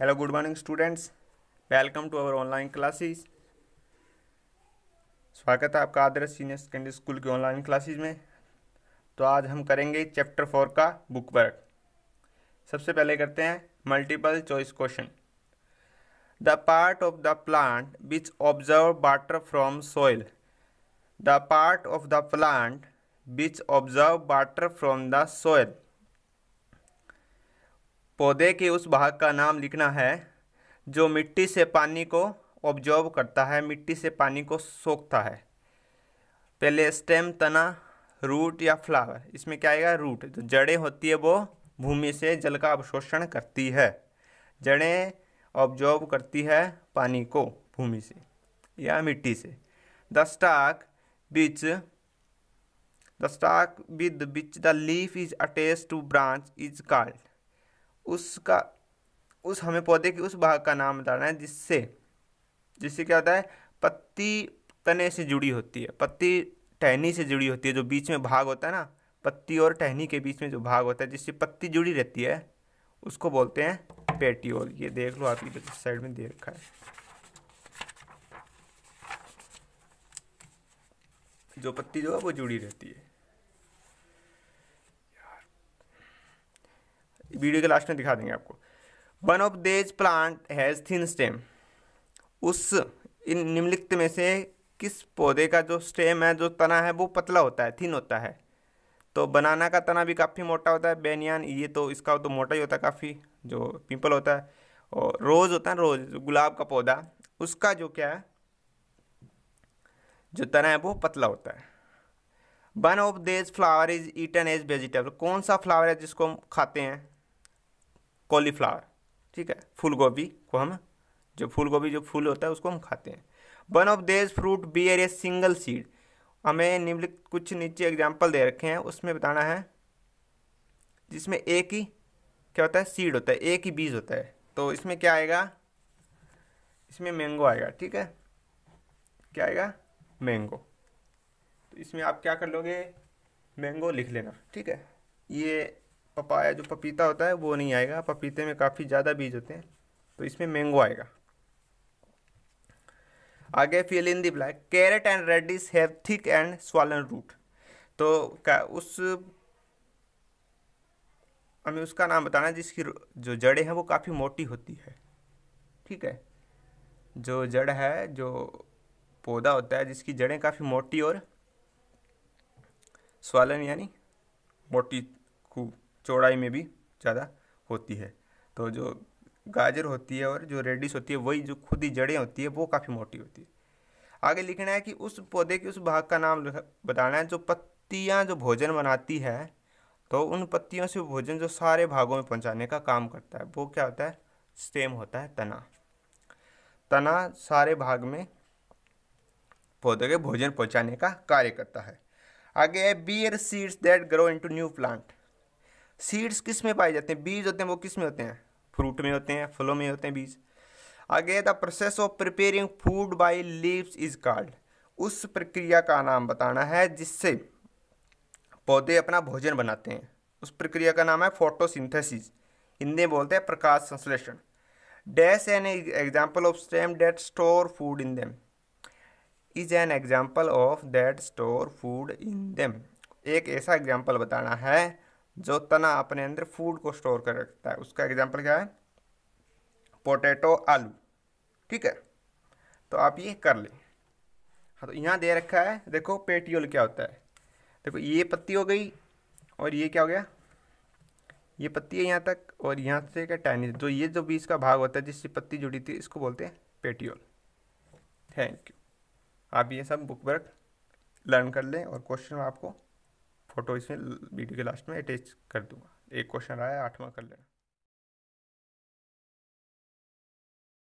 hello good morning students welcome to our online classes स्वागत है आपका आदर्श सीनियर सेकेंडरी स्कूल की ऑनलाइन क्लासेस में तो आज हम करेंगे चैप्टर फोर का बुक वर्क सबसे पहले करते हैं multiple choice question the part of the plant which absorb water from soil the part of the plant which absorb water from the soil पौधे के उस भाग का नाम लिखना है जो मिट्टी से पानी को ऑब्जॉर्व करता है मिट्टी से पानी को सोखता है पहले स्टेम तना रूट या फ्लावर इसमें क्या आएगा रूट जो जड़ें होती है वो भूमि से जल का अवशोषण करती है जड़ें ऑब्जॉर्व करती है पानी को भूमि से या मिट्टी से the stalk which the stalk with which the leaf is attach to branch is called उसका उस हमें पौधे के उस भाग का नाम बताना है जिससे जिससे क्या होता है पत्ती तने से जुड़ी होती है पत्ती टहनी से जुड़ी होती है जो बीच में भाग होता है ना पत्ती और टहनी के बीच में जो भाग होता है जिससे पत्ती जुड़ी रहती है उसको बोलते हैं पेटियोल ये देख लो आपकी तो साइड में दे रखा है जो पत्ती जो है वो जुड़ी रहती है वीडियो के लास्ट में दिखा देंगे आपको one of these plant has thin stem उस इन निम्नलिखित में से किस पौधे का जो स्टेम है जो तना है वो पतला होता है थिन होता है तो बनाना का तना भी काफ़ी मोटा होता है बेनियान ये तो इसका तो मोटा ही होता है काफ़ी जो पिंपल होता है और रोज़ होता है रोज़ गुलाब का पौधा उसका जो क्या है जो तना है वो पतला होता है one of these flower is eaten as vegetable कौन सा फ्लावर है जिसको हम खाते हैं कॉलीफ्लावर ठीक है फूल गोभी को हम जो फूल गोभी जो फूल होता है उसको हम खाते हैं one of these fruit bear a single seed हमें निम्नलिखित कुछ नीचे एग्जाम्पल दे रखे हैं उसमें बताना है जिसमें एक ही क्या होता है सीड होता है एक ही बीज होता है तो इसमें क्या आएगा इसमें मैंगो आएगा ठीक है क्या आएगा मैंगो तो इसमें आप क्या कर लोगे मैंगो लिख लेना ठीक है ये पपाया जो पपीता होता है वो नहीं आएगा पपीते में काफ़ी ज़्यादा बीज होते हैं तो इसमें मैंगो आएगा आगे fill in the blank carrot and radish have thick and swollen root तो क्या उस हमें उसका नाम बताना जिसकी जो जड़ें हैं वो काफ़ी मोटी होती है ठीक है जो जड़ है जो पौधा होता है जिसकी जड़ें काफ़ी मोटी और स्वालन यानी मोटी चौड़ाई में भी ज़्यादा होती है तो जो गाजर होती है और जो रेडिस होती है वही जो खुद ही जड़ें होती है वो काफ़ी मोटी होती है आगे लिखना है कि उस पौधे के उस भाग का नाम बताना है जो पत्तियाँ जो भोजन बनाती है तो उन पत्तियों से भोजन जो सारे भागों में पहुँचाने का काम करता है वो क्या होता है स्टेम होता है तना तना सारे भाग में पौधे के भोजन पहुँचाने का कार्य करता है आगे है bear seeds that grow into new plant seeds किस में पाए जाते हैं बीज होते हैं वो किस में होते हैं फ्रूट में होते हैं फलों में होते हैं बीज आगे the process of preparing food by leaves is called उस प्रक्रिया का नाम बताना है जिससे पौधे अपना भोजन बनाते हैं उस प्रक्रिया का नाम है फोटोसिंथेसिस हिंदी में बोलते हैं प्रकाश संश्लेषण dash an example of stem that store food in them is an example of that store food in them एक ऐसा एग्जाम्पल बताना है जो तना अपने अंदर फूड को स्टोर कर रखता है उसका एग्जाम्पल क्या है पोटैटो आलू ठीक है तो आप ये कर लें हाँ तो यहाँ दे रखा है देखो पेटियोल क्या होता है देखो ये पत्ती हो गई और ये क्या हो गया ये पत्ती है यहाँ तक और यहाँ से क्या टैनी जो ये जो बीज का भाग होता है जिससे पत्ती जुड़ी थी इसको बोलते हैं पेटियोल थैंक यू आप ये सब बुक वर्क लर्न कर लें और क्वेश्चन आपको फोटो इसमें वीडियो के लास्ट में अटैच कर दूंगा एक क्वेश्चन आया आठवां कर लेना